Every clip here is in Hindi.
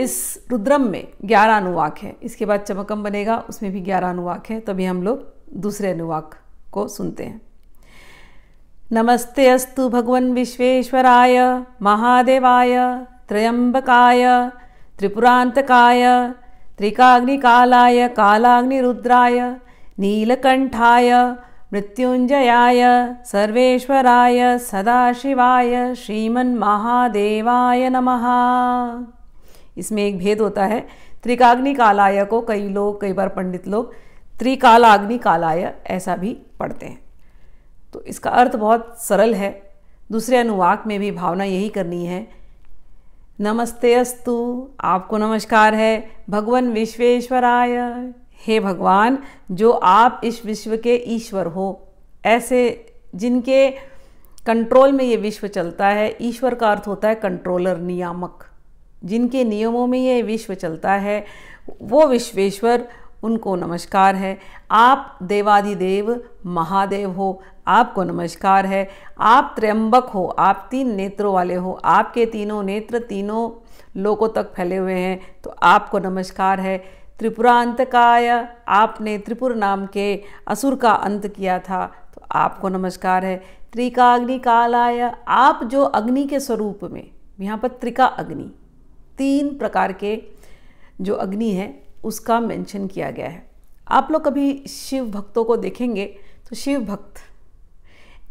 इस रुद्रम में ग्यारह अनुवाक है इसके बाद चमकम बनेगा उसमें भी ग्यारह अनुवाक है तभी हम लोग दूसरे अनुवाक को सुनते हैं नमस्ते अस्तु भगवन विश्वेश्वराय महादेवाय त्रयंबकाय त्रिपुरांतकाय त्रिकाग्निकालाय कालाग्निरुद्राय नीलकंठाय मृत्युंजयाय सर्वेश्वराय सदाशिवाय श्रीमन महादेवाय नमः इसमें एक भेद होता है त्रिकाग्नि कालाय को कई लोग कई बार पंडित लोग त्रिकालाग्नि कालाय ऐसा भी पढ़ते हैं तो इसका अर्थ बहुत सरल है दूसरे अनुवाक में भी भावना यही करनी है नमस्ते अस्तु आपको नमस्कार है भगवान विश्वेश्वराय हे भगवान जो आप इस विश्व के ईश्वर हो ऐसे जिनके कंट्रोल में ये विश्व चलता है ईश्वर का अर्थ होता है कंट्रोलर नियामक जिनके नियमों में ये विश्व चलता है वो विश्वेश्वर उनको नमस्कार है आप देवादिदेव महादेव हो आपको नमस्कार है आप त्र्यंबक हो आप तीन नेत्रों वाले हो आपके तीनों नेत्र तीनों लोकों तक फैले हुए हैं तो आपको नमस्कार है त्रिपुरा अंत आया आपने त्रिपुर नाम के असुर का अंत किया था तो आपको नमस्कार है त्रिकाग्नि आया आप जो अग्नि के स्वरूप में यहाँ पर त्रिका अग्नि तीन प्रकार के जो अग्नि है उसका मेंशन किया गया है आप लोग कभी शिव भक्तों को देखेंगे तो शिव भक्त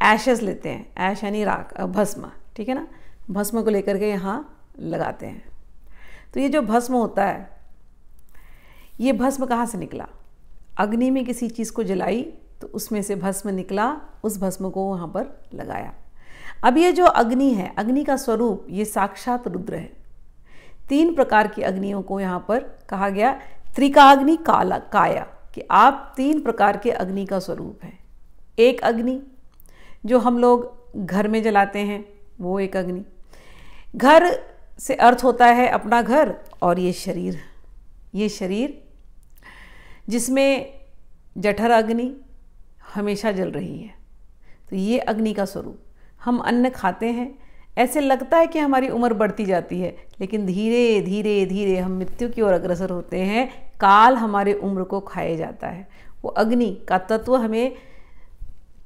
ऐशेस लेते हैं ऐश यानी राख भस्म ठीक है ना भस्म को लेकर के यहाँ लगाते हैं तो ये जो भस्म होता है ये भस्म कहाँ से निकला अग्नि में किसी चीज़ को जलाई तो उसमें से भस्म निकला उस भस्म को वहाँ पर लगाया अब ये जो अग्नि है अग्नि का स्वरूप ये साक्षात रुद्र है तीन प्रकार की अग्नियों को यहाँ पर कहा गया त्रिकाग्नि काला काया कि आप तीन प्रकार के अग्नि का स्वरूप हैं एक अग्नि जो हम लोग घर में जलाते हैं वो एक अग्नि घर से अर्थ होता है अपना घर और ये शरीर ये शरीर जिसमें जठर अग्नि हमेशा जल रही है तो ये अग्नि का स्वरूप हम अन्न खाते हैं ऐसे लगता है कि हमारी उम्र बढ़ती जाती है लेकिन धीरे धीरे धीरे हम मृत्यु की ओर अग्रसर होते हैं काल हमारे उम्र को खाए जाता है वो अग्नि का तत्व हमें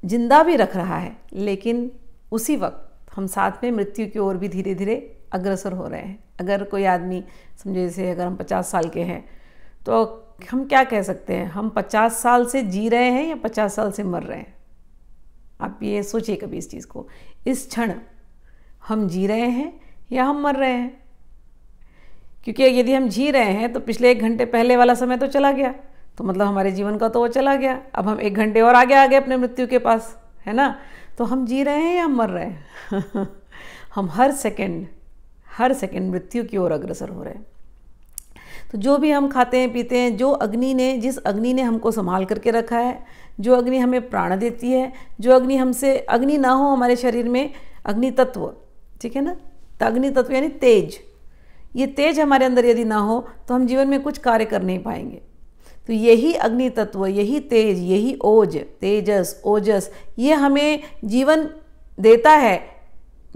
जिंदा भी रख रहा है लेकिन उसी वक्त हम साथ में मृत्यु की ओर भी धीरे धीरे अग्रसर हो रहे हैं अगर कोई आदमी समझे जैसे अगर हम पचास साल के हैं तो हम क्या कह सकते हैं हम पचास साल से जी रहे हैं या पचास साल से मर रहे हैं आप ये सोचिए कभी इस चीज़ को इस क्षण हम जी रहे हैं या हम मर रहे हैं क्योंकि यदि हम जी रहे हैं तो पिछले एक घंटे पहले वाला समय तो चला गया तो मतलब हमारे जीवन का तो वो चला गया अब हम एक घंटे और आगे आ गए अपने मृत्यु के पास है ना तो हम जी रहे हैं या हम मर रहे हैं हम हर सेकंड हर सेकंड मृत्यु की ओर अग्रसर हो रहे हैं तो जो भी हम खाते हैं पीते हैं जो अग्नि ने जिस अग्नि ने हमको संभाल करके रखा है जो अग्नि हमें प्राण देती है जो अग्नि हमसे अग्नि ना हो हमारे शरीर में अग्नि तत्व ठीक है ना तो अग्नि तत्व यानी तेज ये तेज हमारे अंदर यदि ना हो तो हम जीवन में कुछ कार्य कर नहीं पाएंगे तो यही अग्नि तत्व यही तेज यही ओज तेजस ओजस ये हमें जीवन देता है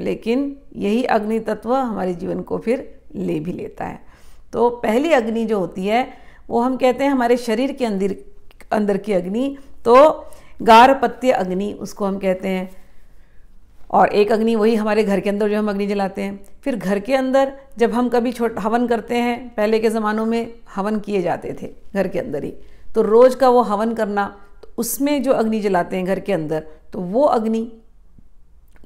लेकिन यही अग्नि तत्व हमारे जीवन को फिर ले भी लेता है तो पहली अग्नि जो होती है वो हम कहते हैं हमारे शरीर के अंदर अंदर की अग्नि तो गारपत्य अग्नि उसको हम कहते हैं और एक अग्नि वही हमारे घर के अंदर जो हम अग्नि जलाते हैं फिर घर के अंदर जब हम कभी छोट हवन करते हैं पहले के ज़मानों में हवन किए जाते थे घर के अंदर ही तो रोज़ का वो हवन करना तो उसमें जो अग्नि जलाते हैं घर के अंदर तो वो अग्नि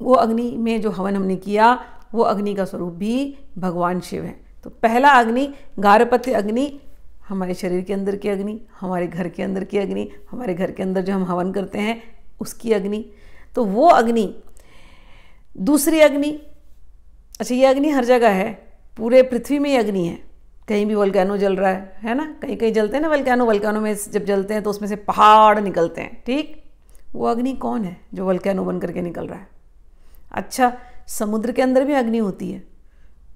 वो अग्नि में जो हवन हमने किया वो अग्नि का स्वरूप भी भगवान शिव है तो पहला अग्नि गारपत्य अग्नि हमारे शरीर के अंदर की अग्नि हमारे घर के अंदर की अग्नि हमारे घर के अंदर जो हम हवन करते हैं उसकी अग्नि तो वो अग्नि दूसरी अग्नि अच्छा ये अग्नि हर जगह है पूरे पृथ्वी में ही अग्नि है कहीं भी वल्कैनो जल रहा है है ना कहीं कहीं जलते हैं ना वल्कैनो वल्कैनो में जब जलते हैं तो उसमें से पहाड़ निकलते हैं ठीक वो अग्नि कौन है जो वल्कैनो बन करके निकल रहा है अच्छा समुद्र के अंदर भी अग्नि होती है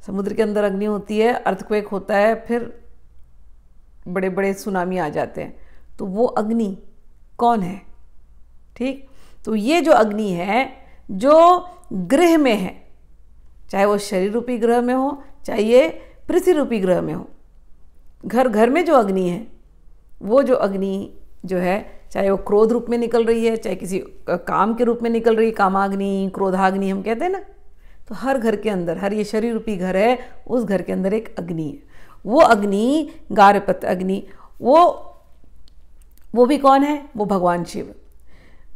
समुद्र के अंदर अग्नि होती है अर्थक्वेक होता है फिर बड़े बड़े सुनामी आ जाते हैं तो वो अग्नि कौन है ठीक तो ये जो अग्नि है जो गृह में है चाहे वो शरीर रूपी ग्रह में हो चाहे ये पृथ्वी रूपी ग्रह में हो घर घर में जो अग्नि है वो जो अग्नि जो है चाहे वो क्रोध रूप में निकल रही है चाहे किसी काम के रूप में निकल रही है कामाग्नि क्रोधाग्नि हम कहते हैं ना तो हर घर के अंदर हर ये शरीर रूपी घर है उस घर के अंदर एक अग्नि है वो अग्नि गार्भपत अग्नि वो वो भी कौन है वो भगवान शिव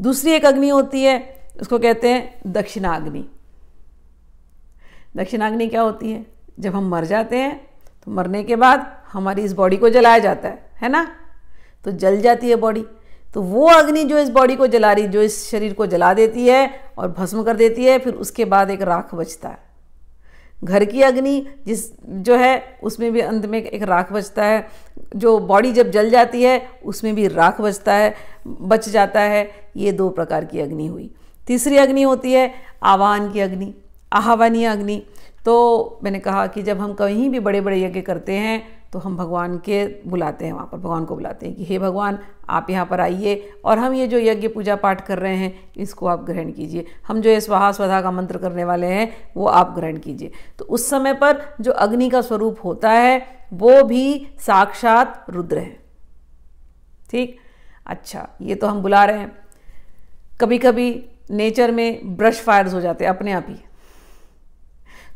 दूसरी एक अग्नि होती है उसको कहते हैं दक्षिणाग्नि दक्षिणाग्नि क्या होती है जब हम मर जाते हैं तो मरने के बाद हमारी इस बॉडी को जलाया जाता है है ना तो जल जाती है बॉडी तो वो अग्नि जो इस बॉडी को जला रही जो इस शरीर को जला देती है और भस्म कर देती है फिर उसके बाद एक राख बचता है घर की अग्नि जिस जो है उसमें भी अंत में एक राख बचता है जो बॉडी जब जल जाती है उसमें भी राख बचता है बच जाता है ये दो प्रकार की अग्नि हुई तीसरी अग्नि होती है आवाहन की अग्नि आह्वानीय अग्नि तो मैंने कहा कि जब हम कहीं भी बड़े बड़े यज्ञ करते हैं तो हम भगवान के बुलाते हैं वहाँ पर भगवान को बुलाते हैं कि हे भगवान आप यहाँ पर आइए और हम ये जो यज्ञ पूजा पाठ कर रहे हैं इसको आप ग्रहण कीजिए हम जो ये स्वाहा स्वधा का मंत्र करने वाले हैं वो आप ग्रहण कीजिए तो उस समय पर जो अग्नि का स्वरूप होता है वो भी साक्षात रुद्र है ठीक अच्छा ये तो हम बुला रहे हैं कभी कभी नेचर में ब्रश फायर्स हो जाते हैं अपने आप ही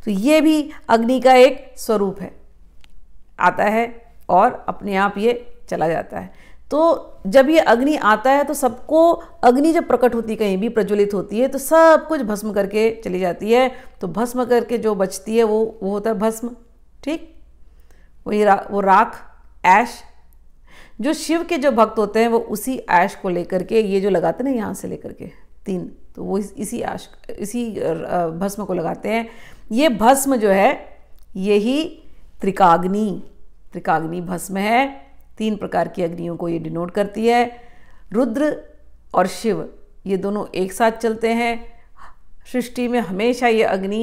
तो ये भी अग्नि का एक स्वरूप है आता है और अपने आप ये चला जाता है तो जब ये अग्नि आता है तो सबको अग्नि जब प्रकट होती कहीं भी प्रज्वलित होती है तो सब कुछ भस्म करके चली जाती है तो भस्म करके जो बचती है वो वो होता है भस्म ठीक वही रा, वो राख ऐश जो शिव के जो भक्त होते हैं वो उसी ऐश को लेकर के ये जो लगाते हैं ना यहाँ से लेकर के तीन तो वो इसी आश इसी भस्म को लगाते हैं ये भस्म जो है यही त्रिकाग्नि त्रिकाग्नि भस्म है तीन प्रकार की अग्नियों को ये डिनोट करती है रुद्र और शिव ये दोनों एक साथ चलते हैं सृष्टि में हमेशा ये अग्नि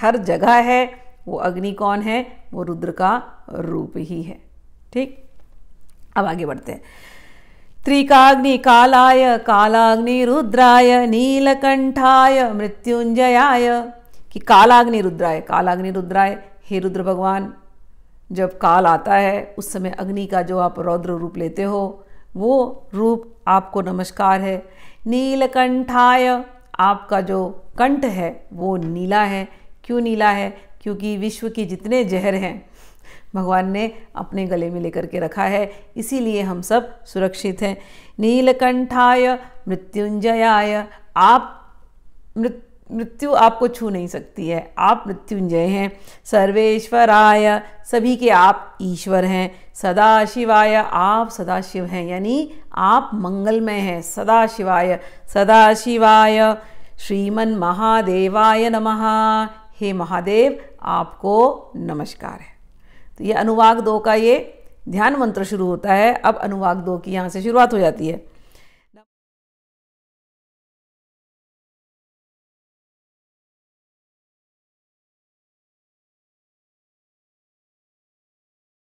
हर जगह है वो अग्नि कौन है वो रुद्र का रूप ही है ठीक अब आगे बढ़ते हैं त्रिकाग्नि कालाय कालाग्नि रुद्राय नीलकंठाय मृत्युंजयाय कि कालाग्नि रुद्राय कालाग्नि रुद्राय हे रुद्र भगवान जब काल आता है उस समय अग्नि का जो आप रौद्र रूप लेते हो वो रूप आपको नमस्कार है नीलकंठाय आपका जो कंठ है वो नीला है क्यों नीला है क्योंकि विश्व के जितने जहर हैं भगवान ने अपने गले में लेकर के रखा है इसीलिए हम सब सुरक्षित हैं नीलकंठाय मृत्युंजयाय आप मृत्यु मृत्यु आपको छू नहीं सकती है आप मृत्युंजय हैं सर्वेश्वराय सभी के आप ईश्वर हैं सदा शिवाय आप सदा शिव हैं यानी आप मंगलमय हैं सदा शिवाय सदा शिवाय श्रीमन महादेवाय नमः हे महादेव आपको नमस्कार है तो ये अनुवाग दो का ये ध्यान मंत्र शुरू होता है अब अनुवाग दो की यहाँ से शुरुआत हो जाती है